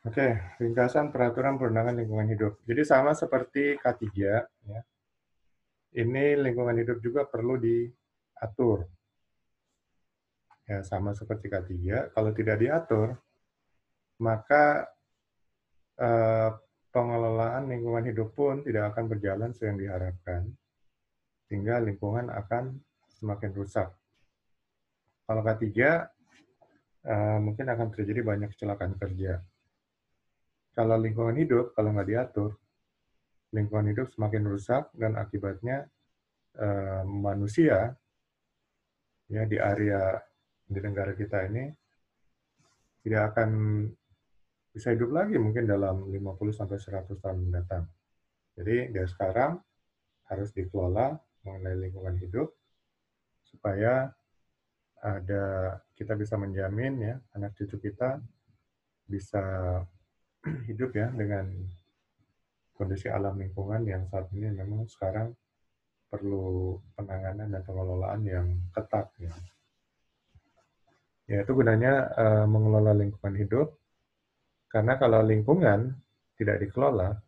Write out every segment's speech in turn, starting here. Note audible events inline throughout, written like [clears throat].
Oke, ringkasan peraturan perundangan lingkungan hidup. Jadi sama seperti K3, ya. ini lingkungan hidup juga perlu diatur. Ya, sama seperti K3, kalau tidak diatur, maka eh, pengelolaan lingkungan hidup pun tidak akan berjalan sesuai yang diharapkan, sehingga lingkungan akan semakin rusak. Kalau K3, eh, mungkin akan terjadi banyak kecelakaan kerja kalau lingkungan hidup, kalau nggak diatur, lingkungan hidup semakin rusak dan akibatnya eh, manusia ya di area di negara kita ini tidak akan bisa hidup lagi mungkin dalam 50 sampai 100 tahun mendatang. Jadi dari sekarang harus dikelola mengenai lingkungan hidup supaya ada kita bisa menjamin ya anak cucu kita bisa [clears throat] hidup ya dengan kondisi alam lingkungan yang saat ini memang sekarang perlu penanganan dan pengelolaan yang ketat ya. Yaitu gunanya uh, mengelola lingkungan hidup karena kalau lingkungan tidak dikelola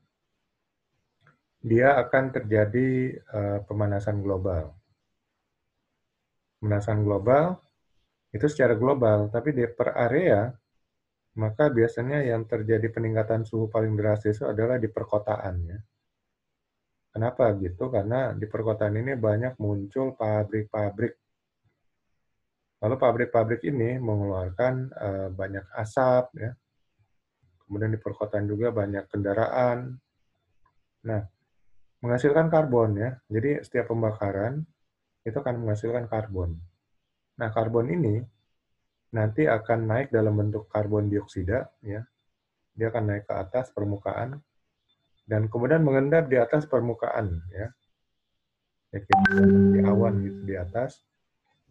dia akan terjadi uh, pemanasan global. Pemanasan global itu secara global, tapi di per area maka biasanya yang terjadi peningkatan suhu paling drastis itu adalah di perkotaan ya. Kenapa gitu? Karena di perkotaan ini banyak muncul pabrik-pabrik. Lalu pabrik-pabrik ini mengeluarkan uh, banyak asap ya. Kemudian di perkotaan juga banyak kendaraan. Nah, menghasilkan karbon ya. Jadi setiap pembakaran itu akan menghasilkan karbon. Nah, karbon ini nanti akan naik dalam bentuk karbon dioksida, ya. Dia akan naik ke atas permukaan dan kemudian mengendap di atas permukaan, ya. Ya di awan gitu di atas.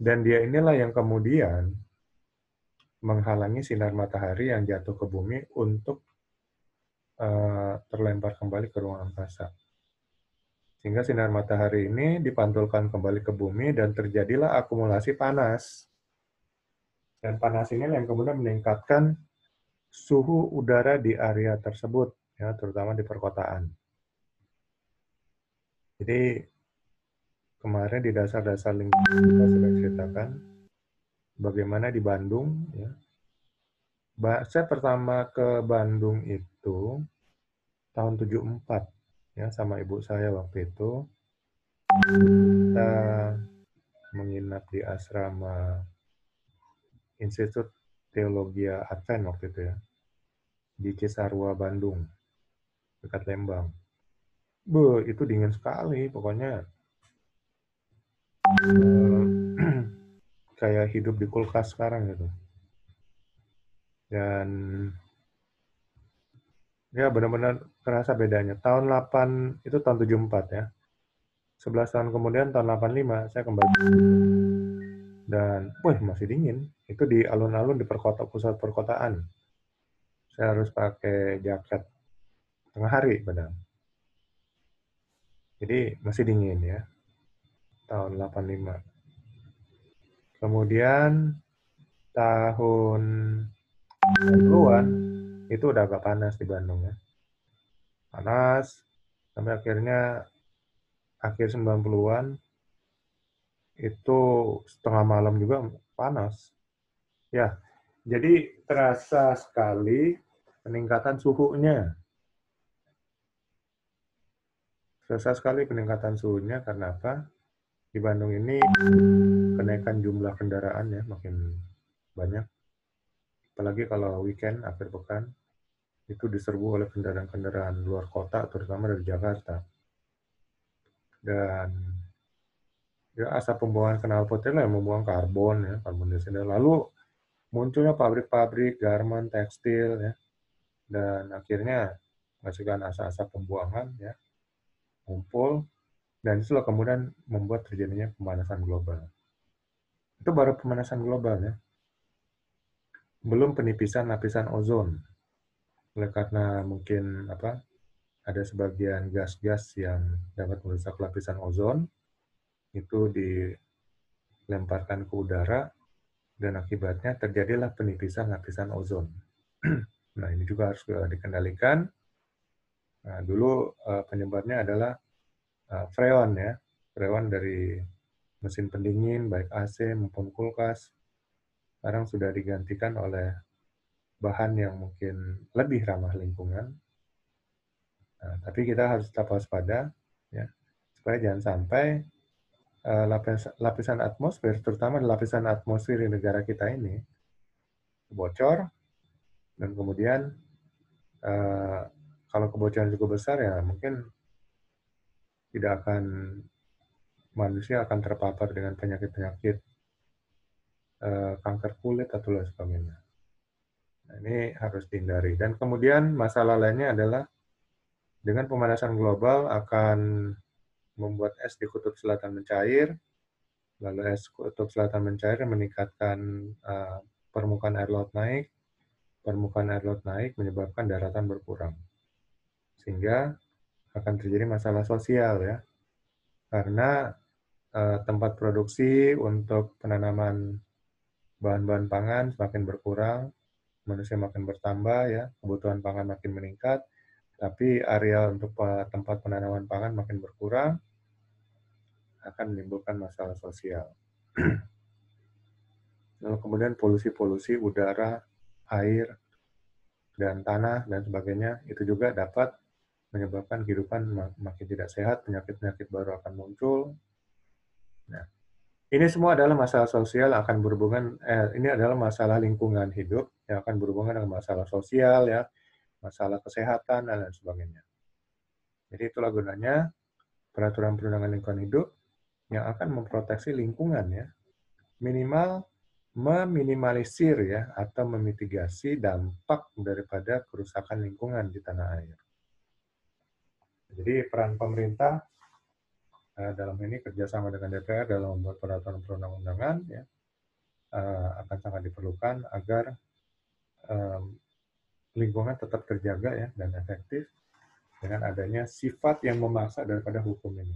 Dan dia inilah yang kemudian menghalangi sinar matahari yang jatuh ke bumi untuk uh, terlempar kembali ke ruang angkasa. Sehingga sinar matahari ini dipantulkan kembali ke bumi dan terjadilah akumulasi panas dan panas ini yang kemudian meningkatkan suhu udara di area tersebut, ya, terutama di perkotaan. Jadi kemarin di dasar-dasar lingkungan kita sudah ceritakan bagaimana di Bandung, ya. Saya pertama ke Bandung itu tahun 74 ya sama ibu saya waktu itu kita menginap di asrama Institut Teologi Advent waktu itu ya di Cisarua Bandung dekat Lembang. Bu, itu dingin sekali pokoknya eh, [clears throat] kayak hidup di kulkas sekarang gitu. Dan ya benar-benar terasa bedanya. Tahun 8 itu tahun 74 ya. 11 tahun kemudian tahun 85 saya kembali dan wah masih dingin itu di alun-alun di perkota pusat perkotaan saya harus pakai jaket tengah hari benar jadi masih dingin ya tahun 85 kemudian tahun 90-an itu udah agak panas di Bandung ya panas sampai akhirnya akhir 90-an itu setengah malam juga panas. Ya, jadi terasa sekali peningkatan suhunya. Terasa sekali peningkatan suhunya karena apa? Di Bandung ini kenaikan jumlah kendaraan ya makin banyak. Apalagi kalau weekend, akhir pekan, itu diserbu oleh kendaraan-kendaraan luar kota, terutama dari Jakarta. Dan ya, asap pembuangan knalpot itu yang membuang karbon ya karbon dioksida lalu munculnya pabrik-pabrik garment tekstil ya dan akhirnya menghasilkan asap-asap pembuangan ya kumpul dan itu kemudian membuat terjadinya pemanasan global itu baru pemanasan global ya belum penipisan lapisan ozon oleh karena mungkin apa ada sebagian gas-gas yang dapat merusak lapisan ozon itu dilemparkan ke udara dan akibatnya terjadilah penipisan lapisan ozon. [clears throat] nah ini juga harus eh, dikendalikan. Nah, dulu uh, penyebabnya adalah uh, freon ya, freon dari mesin pendingin baik AC maupun kulkas. Sekarang sudah digantikan oleh bahan yang mungkin lebih ramah lingkungan. Nah, tapi kita harus tetap waspada ya supaya jangan sampai Eh, lapisan atmosfer, terutama lapisan atmosfer di negara kita ini, bocor, dan kemudian eh, kalau kebocoran cukup besar ya mungkin tidak akan manusia akan terpapar dengan penyakit-penyakit eh, kanker kulit atau lain sebagainya. Nah, ini harus dihindari. Dan kemudian masalah lainnya adalah dengan pemanasan global akan membuat es di kutub selatan mencair, lalu es kutub selatan mencair meningkatkan uh, permukaan air laut naik, permukaan air laut naik menyebabkan daratan berkurang. Sehingga akan terjadi masalah sosial ya, karena uh, tempat produksi untuk penanaman bahan-bahan pangan semakin berkurang, manusia makin bertambah ya, kebutuhan pangan makin meningkat, tapi area untuk tempat penanaman pangan makin berkurang, akan menimbulkan masalah sosial. [clears throat] Lalu kemudian polusi-polusi udara, air, dan tanah, dan sebagainya, itu juga dapat menyebabkan kehidupan makin tidak sehat, penyakit-penyakit baru akan muncul. Nah, ini semua adalah masalah sosial akan berhubungan, eh, ini adalah masalah lingkungan hidup yang akan berhubungan dengan masalah sosial ya, masalah kesehatan, dan lain sebagainya. Jadi itulah gunanya peraturan perundangan lingkungan hidup yang akan memproteksi lingkungan ya. Minimal meminimalisir ya atau memitigasi dampak daripada kerusakan lingkungan di tanah air. Jadi peran pemerintah eh, dalam ini kerjasama dengan DPR dalam membuat peraturan perundang-undangan ya eh, akan sangat diperlukan agar lingkungan tetap terjaga ya dan efektif dengan adanya sifat yang memaksa daripada hukum ini.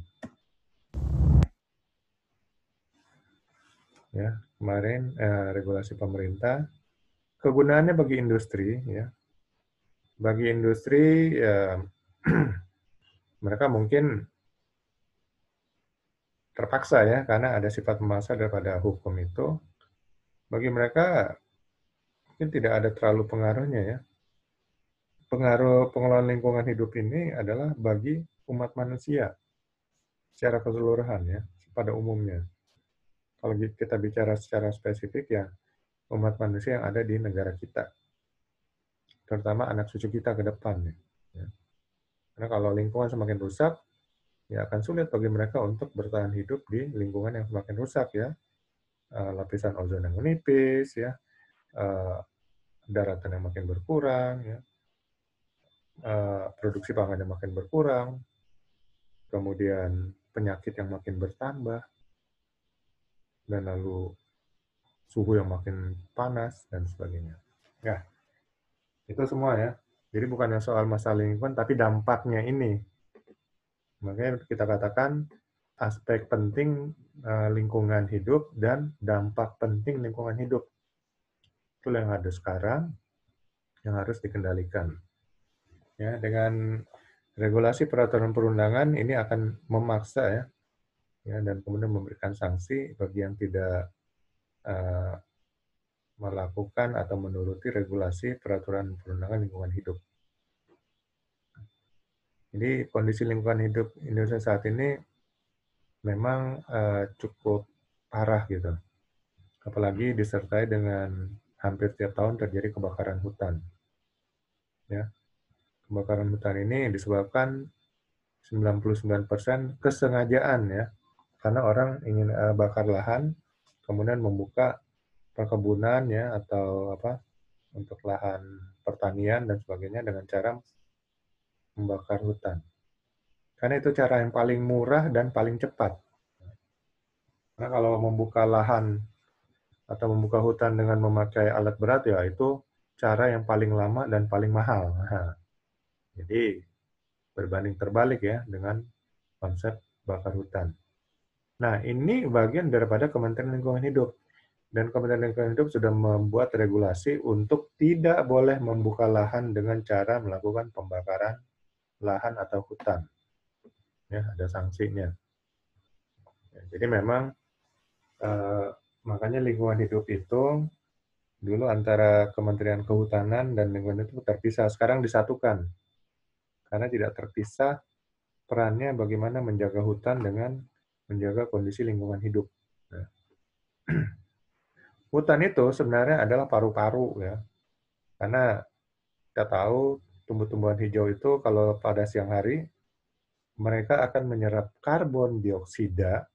Ya, kemarin eh, regulasi pemerintah kegunaannya bagi industri ya. Bagi industri ya, [clears throat] mereka mungkin terpaksa ya karena ada sifat memaksa daripada hukum itu. Bagi mereka mungkin tidak ada terlalu pengaruhnya ya pengaruh pengelolaan lingkungan hidup ini adalah bagi umat manusia secara keseluruhan ya, pada umumnya. Kalau kita bicara secara spesifik ya, umat manusia yang ada di negara kita. Terutama anak cucu kita ke depan. Ya, ya. Karena kalau lingkungan semakin rusak, ya akan sulit bagi mereka untuk bertahan hidup di lingkungan yang semakin rusak ya. Eh, lapisan ozon yang menipis ya, eh, daratan yang makin berkurang ya, Eh, produksi pangan yang makin berkurang, kemudian penyakit yang makin bertambah, dan lalu suhu yang makin panas, dan sebagainya. Ya, itu semua ya. Jadi bukan yang soal masalah lingkungan, tapi dampaknya ini. Makanya kita katakan aspek penting eh, lingkungan hidup dan dampak penting lingkungan hidup. Itu yang ada sekarang, yang harus dikendalikan. Ya, dengan regulasi peraturan perundangan ini akan memaksa ya, ya dan kemudian memberikan sanksi bagi yang tidak uh, melakukan atau menuruti regulasi peraturan perundangan lingkungan hidup. Jadi kondisi lingkungan hidup Indonesia saat ini memang uh, cukup parah gitu. Apalagi disertai dengan hampir tiap tahun terjadi kebakaran hutan. Ya kebakaran hutan ini disebabkan 99% kesengajaan ya, karena orang ingin eh, bakar lahan, kemudian membuka perkebunan ya atau apa untuk lahan pertanian dan sebagainya dengan cara membakar hutan. Karena itu cara yang paling murah dan paling cepat. Karena kalau membuka lahan atau membuka hutan dengan memakai alat berat ya itu cara yang paling lama dan paling mahal. Nah, Ya. Jadi berbanding terbalik ya dengan konsep bakar hutan. Nah, ini bagian daripada Kementerian Lingkungan Hidup. Dan Kementerian Lingkungan Hidup sudah membuat regulasi untuk tidak boleh membuka lahan dengan cara melakukan pembakaran lahan atau hutan. Ya, ada sanksinya. Ya, jadi memang eh, makanya lingkungan hidup itu dulu antara Kementerian Kehutanan dan Lingkungan Hidup terpisah, sekarang disatukan karena tidak terpisah perannya bagaimana menjaga hutan dengan menjaga kondisi lingkungan hidup. Ya. [clears throat] hutan itu sebenarnya adalah paru-paru ya, karena kita tahu tumbuh-tumbuhan hijau itu kalau pada siang hari mereka akan menyerap karbon dioksida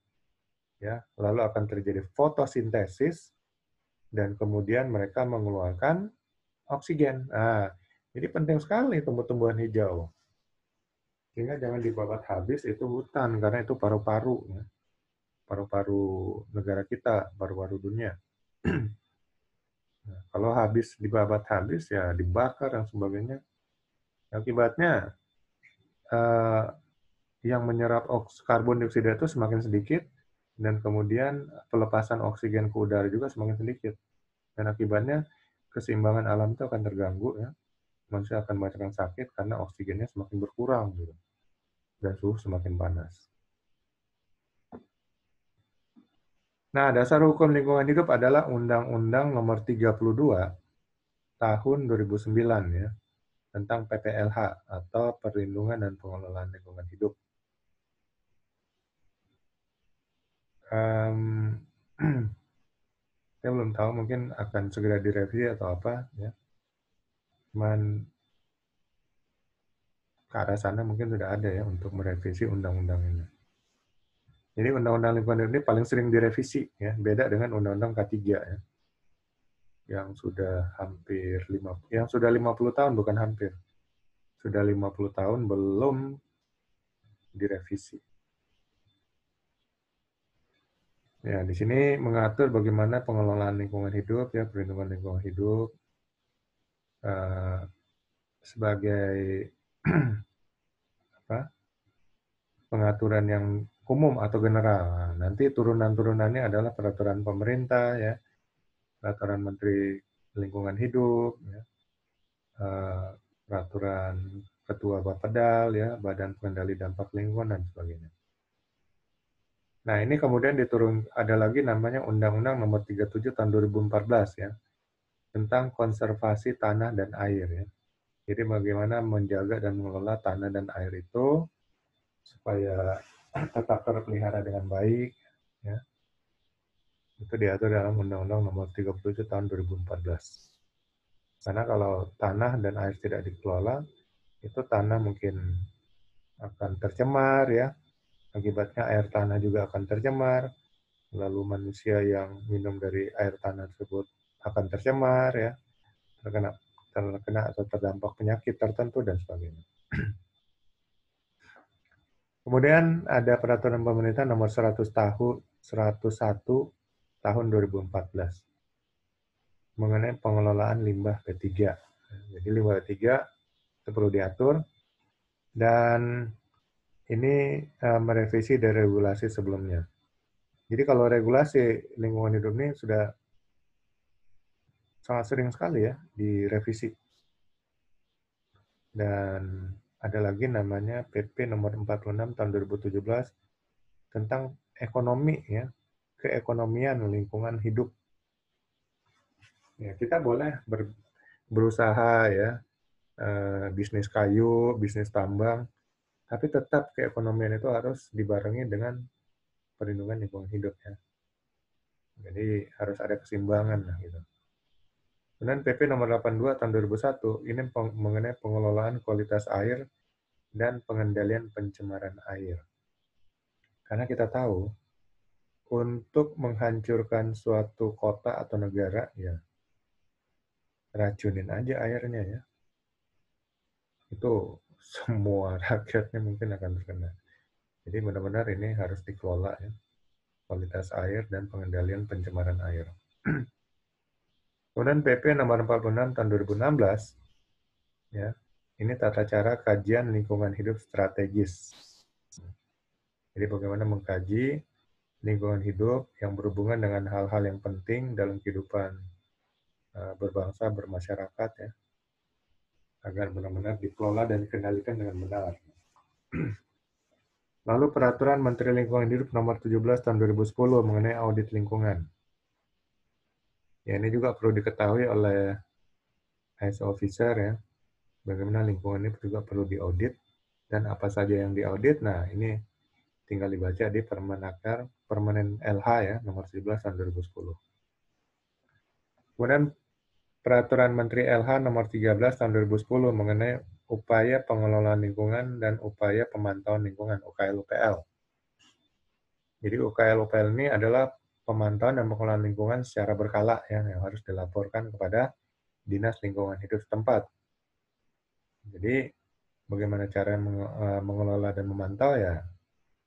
ya lalu akan terjadi fotosintesis dan kemudian mereka mengeluarkan oksigen. Nah, jadi penting sekali tumbuh-tumbuhan hijau sehingga jangan dibabat habis itu hutan karena itu paru-paru ya. paru-paru negara kita paru-paru dunia nah, kalau habis dibabat habis ya dibakar dan sebagainya akibatnya eh, yang menyerap karbon dioksida itu semakin sedikit dan kemudian pelepasan oksigen ke udara juga semakin sedikit dan akibatnya keseimbangan alam itu akan terganggu ya manusia akan banyak yang sakit karena oksigennya semakin berkurang gitu. Dan suhu semakin panas. Nah, dasar hukum lingkungan hidup adalah Undang-Undang Nomor 32 Tahun 2009 ya tentang PPLH atau Perlindungan dan Pengelolaan Lingkungan Hidup. Um, [clears throat] saya belum tahu mungkin akan segera direvisi atau apa ya. Cuman ke arah sana mungkin sudah ada ya untuk merevisi undang-undang ini. Jadi undang-undang lingkungan ini paling sering direvisi ya, beda dengan undang-undang K3 ya. Yang sudah hampir 5 yang sudah 50 tahun bukan hampir. Sudah 50 tahun belum direvisi. Ya, di sini mengatur bagaimana pengelolaan lingkungan hidup ya, perlindungan lingkungan hidup, uh, sebagai [clears throat] apa, pengaturan yang umum atau general. Nah, nanti turunan-turunannya adalah peraturan pemerintah, ya, peraturan Menteri Lingkungan Hidup, ya, uh, peraturan Ketua Bapedal, ya, Badan Pengendali Dampak Lingkungan dan sebagainya. Nah, ini kemudian diturun ada lagi namanya Undang-Undang Nomor 37 Tahun 2014 ya tentang konservasi tanah dan air ya. Jadi bagaimana menjaga dan mengelola tanah dan air itu supaya [clears throat] tetap terpelihara dengan baik ya. Itu diatur dalam Undang-Undang Nomor 37 tahun 2014. Karena kalau tanah dan air tidak dikelola, itu tanah mungkin akan tercemar ya. Akibatnya air tanah juga akan tercemar. Lalu manusia yang minum dari air tanah tersebut akan tercemar ya, terkena terkena atau terdampak penyakit tertentu dan sebagainya. Kemudian ada peraturan pemerintah nomor 100 tahun 101 tahun 2014 mengenai pengelolaan limbah P3. Jadi limbah P3 itu perlu diatur dan ini e, merevisi dari regulasi sebelumnya. Jadi kalau regulasi lingkungan hidup ini sudah sangat sering sekali ya direvisi. Dan ada lagi namanya PP nomor 46 tahun 2017 tentang ekonomi ya, keekonomian lingkungan hidup. Ya, kita boleh ber, berusaha ya e, bisnis kayu, bisnis tambang, tapi tetap keekonomian itu harus dibarengi dengan perlindungan lingkungan hidup ya. Jadi harus ada kesimbangan lah gitu. Kemudian PP nomor 82 tahun 2001 ini mengenai pengelolaan kualitas air dan pengendalian pencemaran air. Karena kita tahu untuk menghancurkan suatu kota atau negara ya racunin aja airnya ya. Itu [laughs] semua rakyatnya mungkin akan terkena. Jadi benar-benar ini harus dikelola ya. Kualitas air dan pengendalian pencemaran air. [clears throat] Kemudian PP nomor 46 tahun 2016, ya, ini tata cara kajian lingkungan hidup strategis. Jadi bagaimana mengkaji lingkungan hidup yang berhubungan dengan hal-hal yang penting dalam kehidupan eh, berbangsa, bermasyarakat ya, agar benar-benar dikelola dan dikendalikan dengan benar. [clears throat] Lalu peraturan Menteri Lingkungan Hidup nomor 17 tahun 2010 mengenai audit lingkungan. Ya, ini juga perlu diketahui oleh ISO officer ya, bagaimana lingkungan ini juga perlu diaudit dan apa saja yang diaudit. Nah, ini tinggal dibaca di Permenaker Permanen LH ya, nomor 11 tahun 2010. Kemudian Peraturan Menteri LH nomor 13 tahun 2010 mengenai upaya pengelolaan lingkungan dan upaya pemantauan lingkungan UKL UPL. Jadi UKL UPL ini adalah pemantauan dan pengelolaan lingkungan secara berkala ya, yang harus dilaporkan kepada Dinas Lingkungan Hidup setempat. Jadi bagaimana cara eh, mengelola dan memantau ya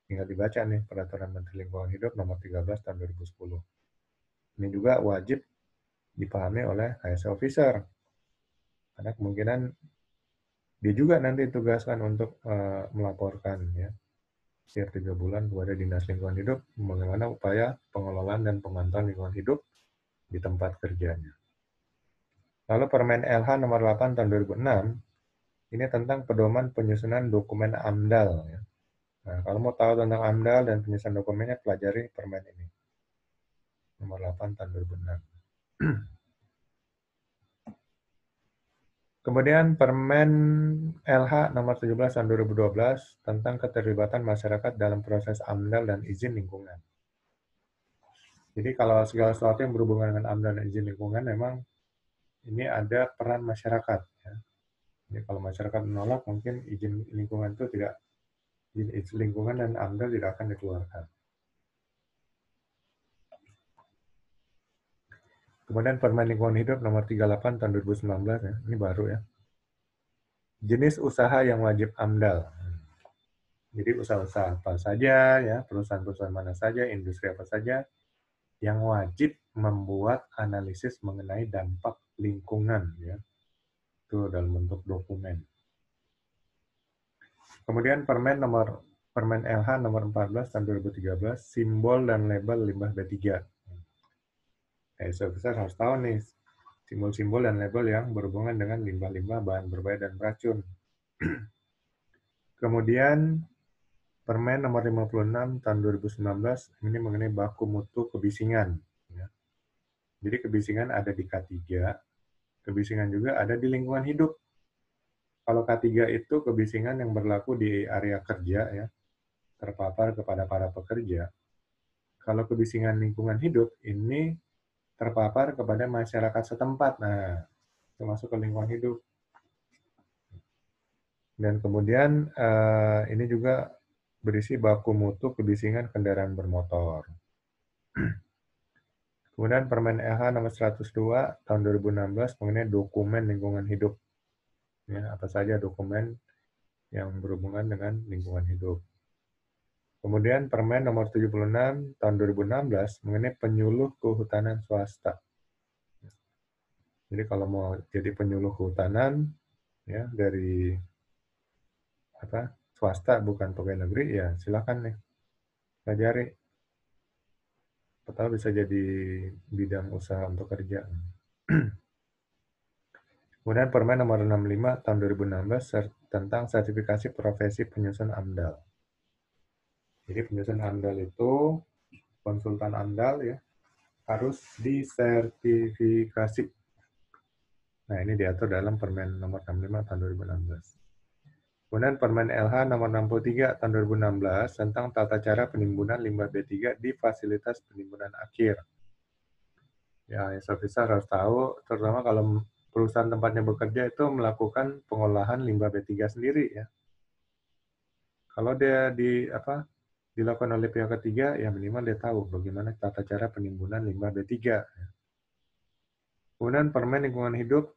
tinggal dibaca nih peraturan Menteri Lingkungan Hidup nomor 13 tahun 2010. Ini juga wajib dipahami oleh ASN officer. Karena kemungkinan dia juga nanti tugaskan untuk eh, melaporkan ya setiap tiga bulan kepada Dinas Lingkungan Hidup bagaimana upaya pengelolaan dan pemantauan lingkungan hidup di tempat kerjanya. Lalu Permen LH nomor 8 tahun 2006 ini tentang pedoman penyusunan dokumen AMDAL. Ya. Nah, kalau mau tahu tentang AMDAL dan penyusunan dokumennya, pelajari permen ini. Nomor 8 tahun 2006. [clears throat] Kemudian Permen LH nomor 17 tahun 2012 tentang keterlibatan masyarakat dalam proses AMDAL dan izin lingkungan. Jadi kalau segala sesuatu yang berhubungan dengan AMDAL dan izin lingkungan memang ini ada peran masyarakat. Ya. Jadi kalau masyarakat menolak mungkin izin lingkungan itu tidak izin lingkungan dan AMDAL tidak akan dikeluarkan. Kemudian Permen Lingkungan Hidup nomor 38 tahun 2019 ya, ini baru ya. Jenis usaha yang wajib AMDAL. Jadi usaha-usaha apa saja ya, perusahaan-perusahaan mana saja, industri apa saja yang wajib membuat analisis mengenai dampak lingkungan ya. Itu dalam bentuk dokumen. Kemudian permen nomor Permen LH nomor 14 tahun 2013 simbol dan label limbah B3 Nah, SEO besar harus tahu nih simbol-simbol dan label yang berhubungan dengan limbah-limbah bahan berbahaya dan beracun. [clears throat] Kemudian Permen nomor 56 tahun 2019 ini mengenai baku mutu kebisingan. Ya. Jadi kebisingan ada di K3, kebisingan juga ada di lingkungan hidup. Kalau K3 itu kebisingan yang berlaku di area kerja ya, terpapar kepada para pekerja. Kalau kebisingan lingkungan hidup ini terpapar kepada masyarakat setempat. Nah, termasuk ke lingkungan hidup. Dan kemudian eh, ini juga berisi baku mutu kebisingan kendaraan bermotor. [clears throat] Kemudian Permen LH e nomor 102 tahun 2016 mengenai dokumen lingkungan hidup. Ya, apa saja dokumen yang berhubungan dengan lingkungan hidup. Kemudian Permen nomor 76 tahun 2016 mengenai penyuluh kehutanan swasta. Jadi kalau mau jadi penyuluh kehutanan ya dari apa swasta bukan pegawai negeri ya silakan nih pelajari. Atau bisa jadi bidang usaha untuk kerja. [clears throat] Kemudian Permen nomor 65 tahun 2016 tentang sertifikasi profesi penyusun AMDAL. Jadi penyusun handal itu konsultan andal ya harus disertifikasi. Nah, ini diatur dalam Permen nomor 65 tahun 2016. Kemudian Permen LH nomor 63 tahun 2016 tentang tata cara penimbunan limbah B3 di fasilitas penimbunan akhir. Ya, Sofisa harus tahu, terutama kalau perusahaan tempatnya bekerja itu melakukan pengolahan limbah B3 sendiri ya. Kalau dia di apa dilakukan oleh pihak ketiga, ya minimal dia tahu bagaimana tata cara penimbunan limbah B3. Ya. Kemudian Permen Lingkungan Hidup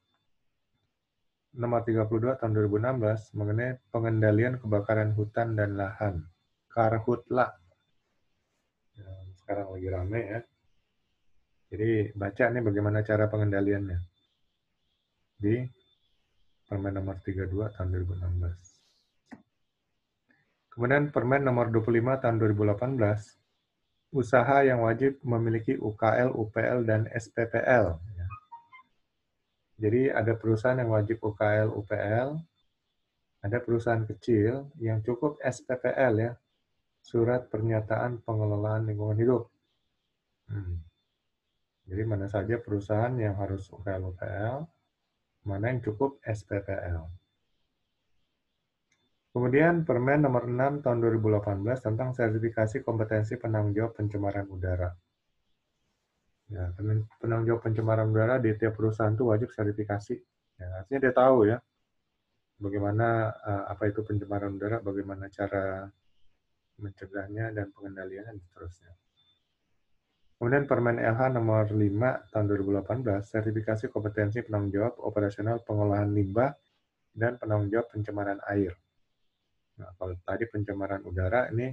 nomor 32 tahun 2016 mengenai pengendalian kebakaran hutan dan lahan, Karhutla. Ya, sekarang lagi rame ya. Jadi baca nih bagaimana cara pengendaliannya di Permen nomor 32 tahun 2016. Kemudian Permen nomor 25 tahun 2018, usaha yang wajib memiliki UKL, UPL, dan SPPL. Jadi ada perusahaan yang wajib UKL, UPL, ada perusahaan kecil yang cukup SPPL ya, surat pernyataan pengelolaan lingkungan hidup. Hmm. Jadi mana saja perusahaan yang harus UKL, UPL, mana yang cukup SPPL. Kemudian Permen nomor 6 tahun 2018 tentang sertifikasi kompetensi penanggung jawab pencemaran udara. Ya, penanggung jawab pencemaran udara di tiap perusahaan itu wajib sertifikasi. Ya, artinya dia tahu ya bagaimana eh, apa itu pencemaran udara, bagaimana cara mencegahnya dan pengendalian dan seterusnya. Kemudian Permen LH nomor 5 tahun 2018 sertifikasi kompetensi penanggung jawab operasional pengolahan limbah dan penanggung jawab pencemaran air. Nah, kalau tadi pencemaran udara, ini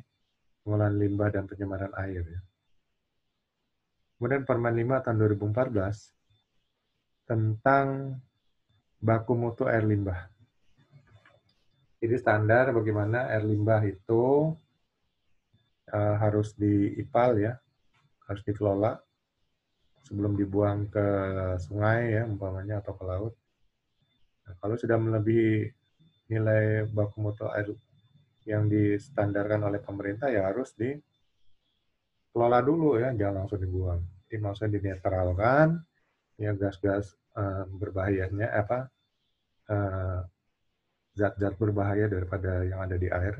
pengolahan limbah dan pencemaran air. Ya. Kemudian Permen 5 tahun 2014 tentang baku mutu air limbah. Jadi standar bagaimana air limbah itu uh, harus diipal ya, harus dikelola sebelum dibuang ke sungai ya umpamanya atau ke laut. Nah, kalau sudah melebihi nilai baku mutu air yang distandarkan oleh pemerintah ya harus dikelola dulu ya, jangan langsung dibuang. Jadi maksudnya dinetralkan, ya gas-gas uh, berbahayanya apa zat eh, zat-zat berbahaya daripada yang ada di air,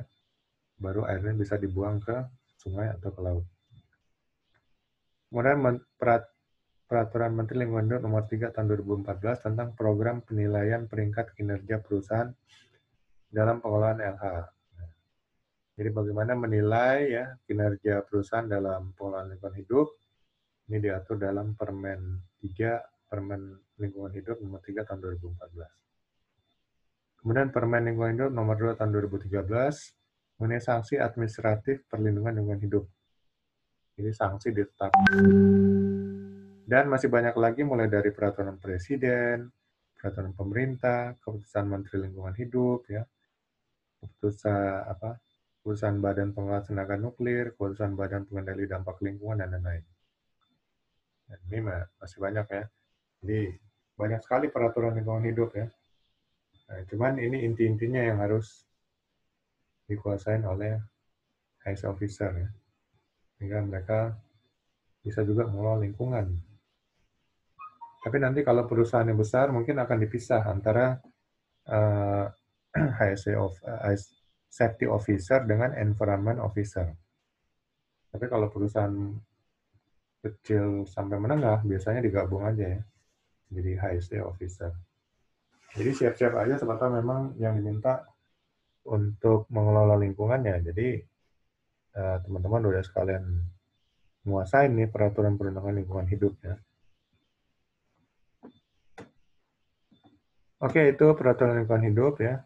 baru airnya bisa dibuang ke sungai atau ke laut. Kemudian Peraturan Menteri Lingkungan Hidup Nomor 3 Tahun 2014 tentang Program Penilaian Peringkat Kinerja Perusahaan dalam Pengelolaan LH jadi bagaimana menilai ya kinerja perusahaan dalam pola lingkungan hidup ini diatur dalam Permen 3 Permen Lingkungan Hidup nomor 3 tahun 2014. Kemudian Permen Lingkungan Hidup nomor 2 tahun 2013 mengenai sanksi administratif perlindungan lingkungan hidup. Ini sanksi ditetapkan. Dan masih banyak lagi mulai dari peraturan presiden, peraturan pemerintah, keputusan menteri lingkungan hidup ya, keputusan apa keputusan Badan Pengawas Tenaga Nuklir, keputusan Badan Pengendali Dampak Lingkungan, dan lain-lain. Nah, ini masih banyak ya. Jadi banyak sekali peraturan lingkungan hidup ya. Nah, cuman ini inti-intinya yang harus dikuasain oleh IS officer ya. Sehingga mereka bisa juga mengelola lingkungan. Tapi nanti kalau perusahaan yang besar mungkin akan dipisah antara uh, eh, HSE [clears throat] of uh, safety officer dengan environment officer. Tapi kalau perusahaan kecil sampai menengah biasanya digabung aja ya. Jadi HSE officer. Jadi siap-siap aja sebentar memang yang diminta untuk mengelola lingkungannya. Jadi eh, teman-teman udah sekalian menguasai nih peraturan perundangan lingkungan hidupnya. Oke, itu peraturan lingkungan hidup ya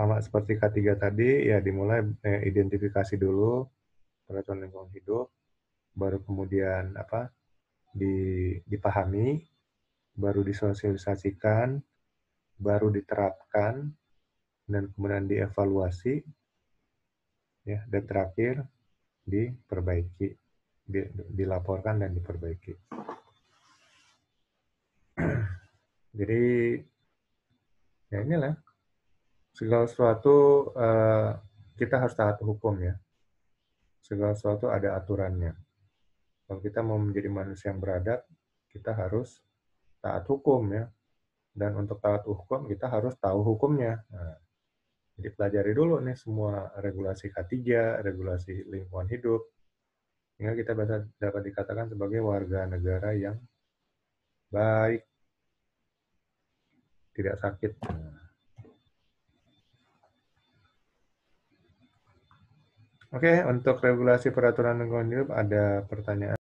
sama seperti K3 tadi, ya dimulai eh, identifikasi dulu peraturan lingkungan hidup, baru kemudian apa di, dipahami, baru disosialisasikan, baru diterapkan, dan kemudian dievaluasi, ya dan terakhir diperbaiki, di, dilaporkan dan diperbaiki. [clears throat] Jadi ya inilah segala sesuatu eh, kita harus taat hukum ya. Segala sesuatu ada aturannya. Kalau kita mau menjadi manusia yang beradab, kita harus taat hukum ya. Dan untuk taat hukum, kita harus tahu hukumnya. Nah, jadi pelajari dulu nih semua regulasi K3, regulasi lingkungan hidup, sehingga kita bisa dapat dikatakan sebagai warga negara yang baik, tidak sakit. Nah. Oke, untuk regulasi peraturan lingkungan hidup ada pertanyaan.